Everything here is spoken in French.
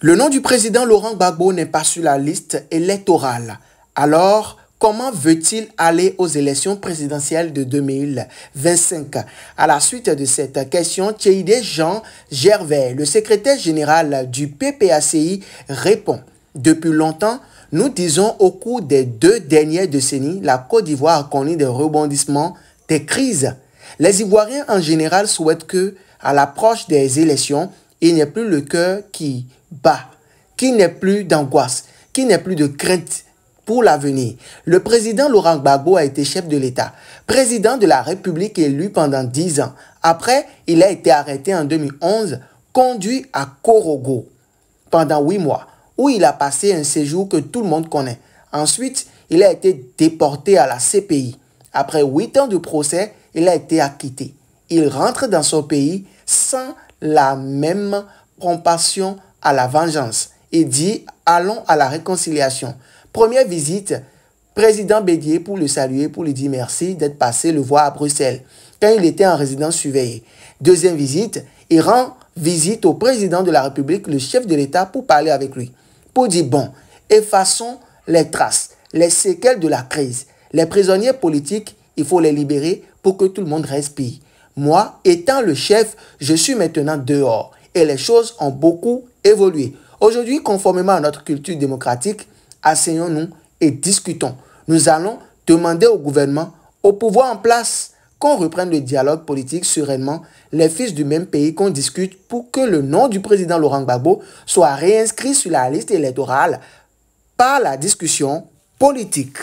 Le nom du président Laurent Gbagbo n'est pas sur la liste électorale. Alors, comment veut-il aller aux élections présidentielles de 2025 À la suite de cette question, Tchéidé Jean Gervais, le secrétaire général du PPACI, répond. Depuis longtemps, nous disons au cours des deux dernières décennies, la Côte d'Ivoire a connu des rebondissements, des crises. Les Ivoiriens en général souhaitent que, à l'approche des élections, il n'y a plus le cœur qui bat, qui n'est plus d'angoisse, qui n'est plus de crainte pour l'avenir. Le président Laurent Gbagbo a été chef de l'État, président de la République élu pendant 10 ans. Après, il a été arrêté en 2011, conduit à Korogo pendant 8 mois, où il a passé un séjour que tout le monde connaît. Ensuite, il a été déporté à la CPI. Après huit ans de procès, il a été acquitté. Il rentre dans son pays sans la même compassion à la vengeance et dit allons à la réconciliation. Première visite, président Bédier pour le saluer, pour lui dire merci d'être passé le voir à Bruxelles quand il était en résidence surveillée. Deuxième visite, il rend visite au président de la République, le chef de l'État, pour parler avec lui, pour dire bon, effaçons les traces, les séquelles de la crise. Les prisonniers politiques, il faut les libérer pour que tout le monde respire. Moi, étant le chef, je suis maintenant dehors et les choses ont beaucoup évolué. Aujourd'hui, conformément à notre culture démocratique, asseyons-nous et discutons. Nous allons demander au gouvernement, au pouvoir en place, qu'on reprenne le dialogue politique sereinement, les fils du même pays qu'on discute pour que le nom du président Laurent Gbagbo soit réinscrit sur la liste électorale par la discussion politique.